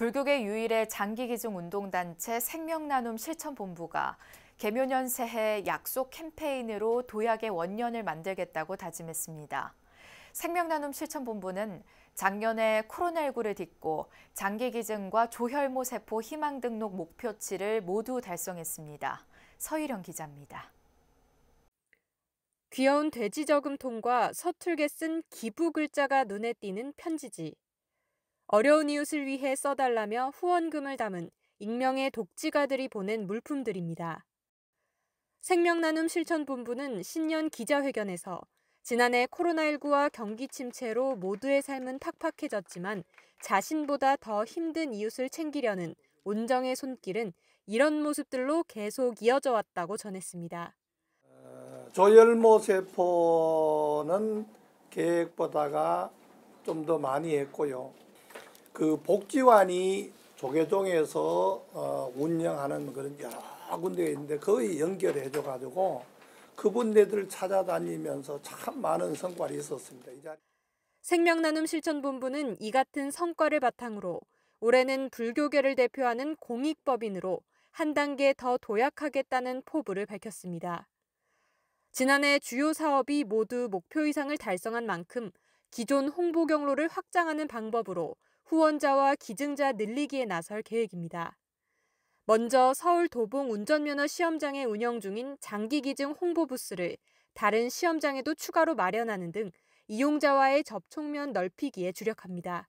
불교계 유일의 장기기증 운동단체 생명나눔 실천본부가 개묘년 새해 약속 캠페인으로 도약의 원년을 만들겠다고 다짐했습니다. 생명나눔 실천본부는 작년에 코로나19를 딛고 장기기증과 조혈모 세포 희망 등록 목표치를 모두 달성했습니다. 서희령 기자입니다. 귀여운 돼지 저금통과 서툴게 쓴 기부 글자가 눈에 띄는 편지지. 어려운 이웃을 위해 써달라며 후원금을 담은 익명의 독지가들이 보낸 물품들입니다. 생명나눔 실천본부는 신년 기자회견에서 지난해 코로나19와 경기 침체로 모두의 삶은 팍팍해졌지만 자신보다 더 힘든 이웃을 챙기려는 온정의 손길은 이런 모습들로 계속 이어져 왔다고 전했습니다. 조혈모 세포는 계획보다가 좀 더 많이 했고요. 그 복지관이 조계동에서 어, 운영하는 그런 여러 군데가 있는데 거의 연결해 줘 가지고 그분들을 찾아다니면서 참 많은 성과를 있었습니다. 생명나눔 실천본부는 이 같은 성과를 바탕으로 올해는 불교계를 대표하는 공익법인으로 한 단계 더 도약하겠다는 포부를 밝혔습니다. 지난해 주요 사업이 모두 목표 이상을 달성한 만큼 기존 홍보 경로를 확장하는 방법으로 후원자와 기증자 늘리기에 나설 계획입니다. 먼저 서울 도봉 운전면허 시험장에 운영 중인 장기 기증 홍보 부스를 다른 시험장에도 추가로 마련하는 등 이용자와의 접촉면 넓히기에 주력합니다.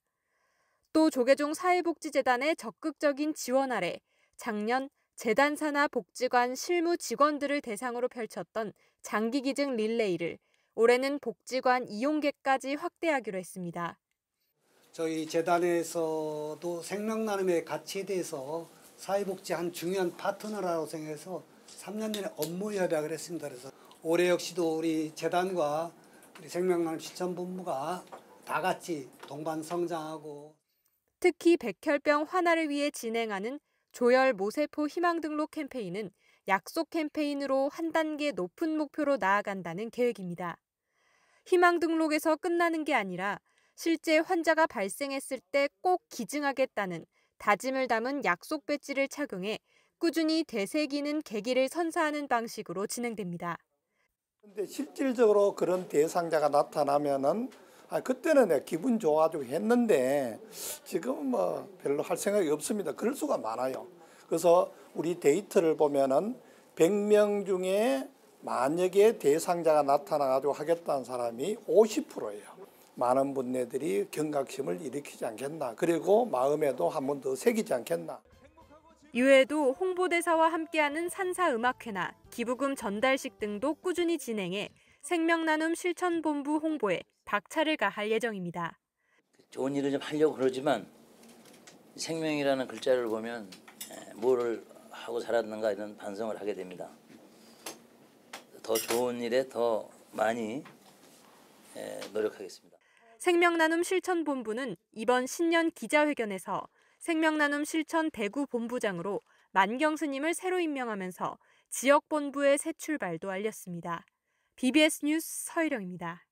또 조계종 사회복지재단의 적극적인 지원 아래 작년 재단 산하 복지관 실무 직원들을 대상으로 펼쳤던 장기기증 릴레이를 올해는 복지관 이용객까지 확대하기로 했습니다. 저희 재단에서도 생명 나눔의 가치에 대해서 사회복지 한 중요한 파트너라고 생각해서 3년 전에 업무 협약을 했습니다. 그래서 올해 역시도 우리 재단과 우리 생명 나눔 시천본부가다 같이 동반 성장하고 특히 백혈병 환아를 위해 진행하는 조혈 모세포 희망 등록 캠페인은 약속 캠페인으로 한 단계 높은 목표로 나아간다는 계획입니다. 희망 등록에서 끝나는 게 아니라 실제 환자가 발생했을 때 꼭 기증하겠다는 다짐을 담은 약속 배지를 착용해 꾸준히 되새기는 계기를 선사하는 방식으로 진행됩니다. 근데 실질적으로 그런 대상자가 나타나면은 아, 그때는 기분 좋아지고 했는데 지금 뭐 별로 할 생각이 없습니다. 그럴 수가 많아요. 그래서 우리 데이터를 보면은 100명 중에 만약에 대상자가 나타나가지고 하겠다는 사람이 50%예요. 많은 분네들이 경각심을 일으키지 않겠나 그리고 마음에도 한번더 새기지 않겠나. 이외에도 홍보대사와 함께하는 산사음악회나 기부금 전달식 등도 꾸준히 진행해 생명나눔 실천본부 홍보에 박차를 가할 예정입니다. 좋은 일을 좀 하려고 그러지만 생명이라는 글자를 보면 뭐를 하고 살았는가 이런 반성을 하게 됩니다. 더 좋은 일에 더 많이 노력하겠습니다. 생명나눔 실천본부는 이번 신년 기자회견에서 생명나눔 실천 대구 본부장으로 만경 스님을 새로 임명하면서 지역 본부의 새 출발도 알렸습니다. BBS 뉴스 서희령입니다.